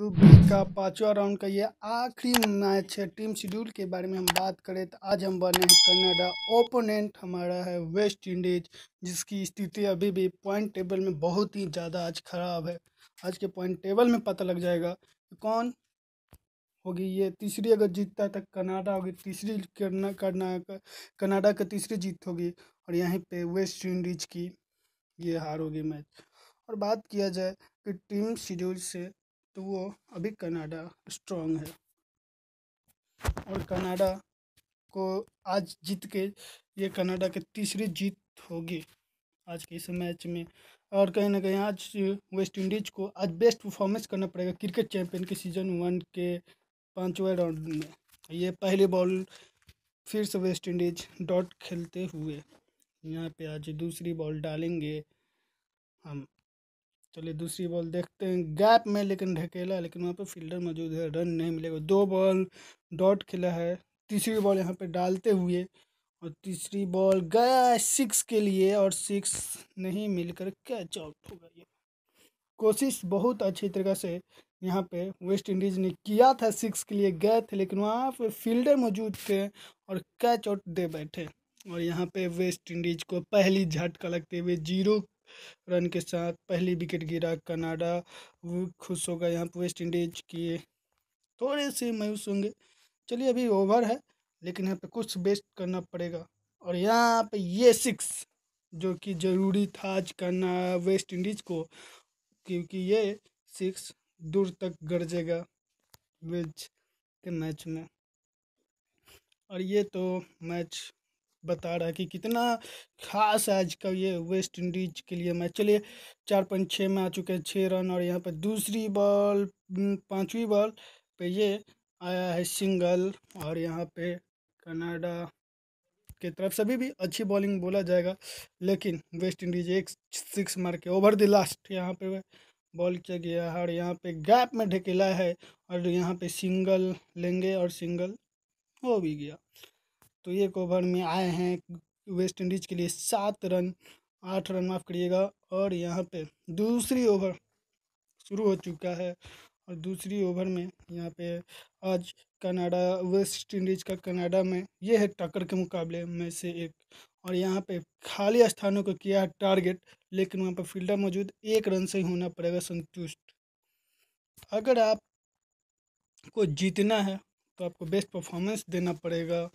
group B का पाँचवा round का ये आखिरी मैच है टीम शेड्यूल के बारे में हम बात करें तो आज हम बने हैं कनाडा ओपोनेंट हमारा है वेस्ट इंडीज जिसकी स्थिति अभी भी पॉइंट टेबल में बहुत ही ज़्यादा आज खराब है आज के पॉइंट टेबल में पता लग जाएगा कि कौन होगी ये तीसरी अगर जीतता है तो कनाडा होगी तीसरी करना करना कनाडा का तीसरी जीत होगी और यहीं पे वेस्ट इंडीज की ये हार होगी मैच और बात किया जाए कि टीम शेड्यूल से तो वो अभी कनाडा स्ट्रांग है और कनाडा को आज जीत के ये कनाडा की तीसरी जीत होगी आज के इस मैच में और कहीं ना कहीं आज वेस्ट इंडीज़ को आज बेस्ट परफॉर्मेंस करना पड़ेगा क्रिकेट चैंपियन के सीजन वन के पाँचवें राउंड में ये पहले बॉल फिर से वेस्ट इंडीज डॉट खेलते हुए यहाँ पे आज दूसरी बॉल डालेंगे हम चलिए दूसरी बॉल देखते हैं गैप में लेकिन ढकेला लेकिन वहाँ पे फील्डर मौजूद है रन नहीं मिलेगा दो बॉल डॉट खेला है तीसरी बॉल यहाँ पे डालते हुए और तीसरी बॉल गया सिक्स के लिए और सिक्स नहीं मिलकर कैच आउट होगा ये कोशिश बहुत अच्छी तरीके से यहाँ पे वेस्ट इंडीज़ ने किया था सिक्स के लिए गए थे लेकिन वहाँ पे फील्डर मौजूद थे और कैच आउट दे बैठे और यहाँ पे वेस्ट इंडीज़ को पहली झटका लगते हुए जीरो रन के साथ पहली विकेट गिरा कनाडा खुश होगा यहाँ पर वेस्ट इंडीज किए थोड़े से मायूस होंगे चलिए अभी ओवर है लेकिन यहाँ पे कुछ बेस्ट करना पड़ेगा और यहाँ पे ये सिक्स जो कि ज़रूरी था आज करना वेस्ट इंडीज़ को क्योंकि ये सिक्स दूर तक गरजेगा वेज के मैच में और ये तो मैच बता रहा है कि कितना खास आज का ये वेस्ट इंडीज के लिए मैच चलिए चार पॉइंट छः में आ चुके हैं छः रन और यहाँ पर दूसरी बॉल पाँचवीं बॉल पे ये आया है सिंगल और यहाँ पे कनाडा के तरफ सभी भी अच्छी बॉलिंग बोला जाएगा लेकिन वेस्ट इंडीज एक सिक्स मार के ओवर द लास्ट यहाँ पे बॉल किया गया है और यहाँ पे गैप में ढकेला है और यहाँ पे सिंगल लेंगे और सिंगल हो भी गया तो एक ओवर में आए हैं वेस्ट इंडीज के लिए सात रन आठ रन माफ़ करिएगा और यहाँ पे दूसरी ओवर शुरू हो चुका है और दूसरी ओवर में यहाँ पे आज कनाडा वेस्ट इंडीज़ का कनाडा में ये है टक्कर के मुकाबले में से एक और यहाँ पे खाली स्थानों को किया है टारगेट लेकिन वहाँ पर फील्डर मौजूद एक रन से ही होना पड़ेगा संतुष्ट अगर आप को जीतना है तो आपको बेस्ट परफॉर्मेंस देना पड़ेगा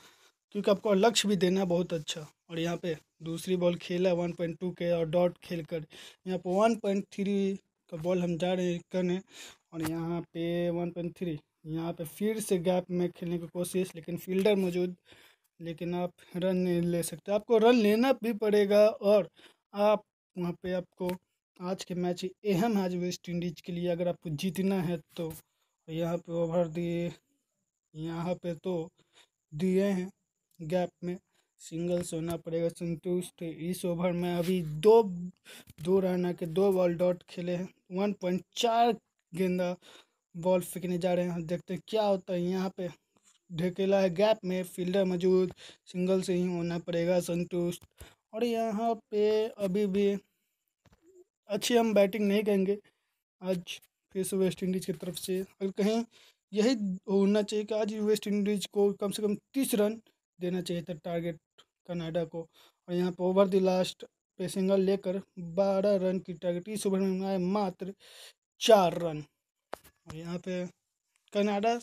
क्योंकि आपको लक्ष्य भी देना बहुत अच्छा और यहाँ पे दूसरी बॉल खेला वन पॉइंट टू के और डॉट खेल कर यहाँ पे वन पॉइंट थ्री का बॉल हम जा रहे हैं करने और यहाँ पे वन पॉइंट थ्री यहाँ पे फिर से गैप में खेलने की कोशिश लेकिन फील्डर मौजूद लेकिन आप रन नहीं ले सकते आपको रन लेना भी पड़ेगा और आप वहाँ पर आपको आज के मैच अहम है वेस्ट इंडीज के लिए अगर आपको जीतना है तो यहाँ पे ओवर दिए यहाँ पे तो दिए हैं गैप में सिंगल्स होना पड़ेगा संतुष्ट इस ओवर में अभी दो दो रन के दो बॉल डॉट खेले हैं वन पॉइंट चार गेंदा बॉल फेंकने जा रहे हैं देखते हैं क्या होता है यहाँ पे ढकेला है गैप में फील्डर मौजूद सिंगल से ही होना पड़ेगा संतुष्ट और यहाँ पे अभी भी अच्छी हम बैटिंग नहीं कहेंगे आज फिर से वेस्ट इंडीज़ की तरफ से अगर कहें यही होना चाहिए कि आज वेस्ट इंडीज़ को कम से कम तीस रन देना चाहिए था टारगेट कनाडा को और यहाँ पर ओवर द लास्ट पे सिंगल लेकर बारह रन की टारगेट इस ओवर में आए मात्र चार रन और यहाँ पे कनाडा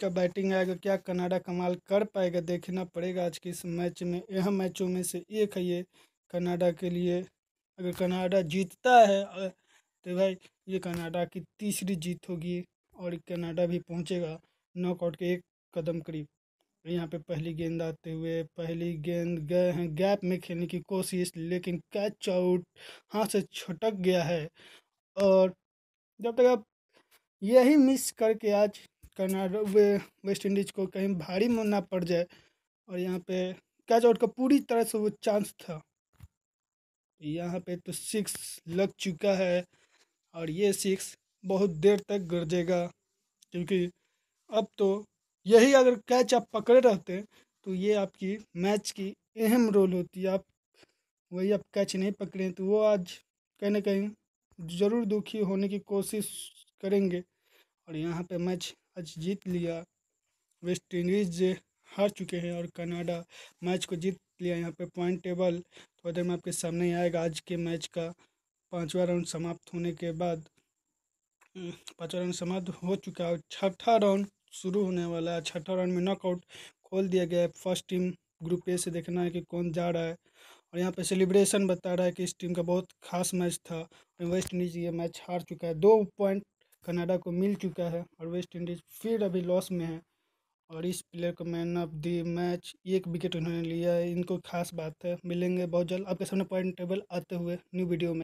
का बैटिंग आएगा क्या कनाडा कमाल कर पाएगा देखना पड़ेगा आज के इस मैच में यह मैचों में से एक है ये कनाडा के लिए अगर कनाडा जीतता है तो भाई ये कनाडा की तीसरी जीत होगी और कनाडा भी पहुंचेगा नॉकआउट के एक कदम करीब यहाँ पे पहली गेंद आते हुए पहली गेंद गए हैं गैप में खेलने की कोशिश लेकिन कैच आउट हाथ से छटक गया है और जब तक आप यही मिस करके आज कर्नाटक वे, वेस्ट इंडीज को कहीं भारी मुन्ना पड़ जाए और यहाँ पे कैच आउट का पूरी तरह से वो चांस था यहाँ पे तो सिक्स लग चुका है और ये सिक्स बहुत देर तक गरजेगा क्योंकि अब तो यही अगर कैच आप पकड़े रहते तो ये आपकी मैच की अहम रोल होती है आप वही आप कैच नहीं पकड़े तो वो आज कहीं ना कहीं ज़रूर दुखी होने की कोशिश करेंगे और यहाँ पे मैच आज जीत लिया वेस्ट इंडीज हार चुके हैं और कनाडा मैच को जीत लिया यहाँ पे पॉइंट टेबल थोड़ी देर में आपके सामने आएगा आज के मैच का पांचवा राउंड समाप्त होने के बाद हम्म, पांचवा राउंड समाप्त हो चुका है और छठा राउंड शुरू होने वाला है छठा राउंड में नॉकआउट खोल दिया गया है फर्स्ट टीम ग्रुप ए से देखना है कि कौन जा रहा है और यहाँ पे सेलिब्रेशन बता रहा है कि इस टीम का बहुत खास मैच था वेस्ट इंडीज़ ये मैच हार चुका है दो पॉइंट कनाडा को मिल चुका है और वेस्ट इंडीज़ फिर अभी लॉस में है और इस प्लेयर को मैन ऑफ द मैच एक विकेट उन्होंने लिया है इनको खास बात है मिलेंगे बहुत जल्द आपके सामने पॉइंट टेबल आते हुए न्यू वीडियो में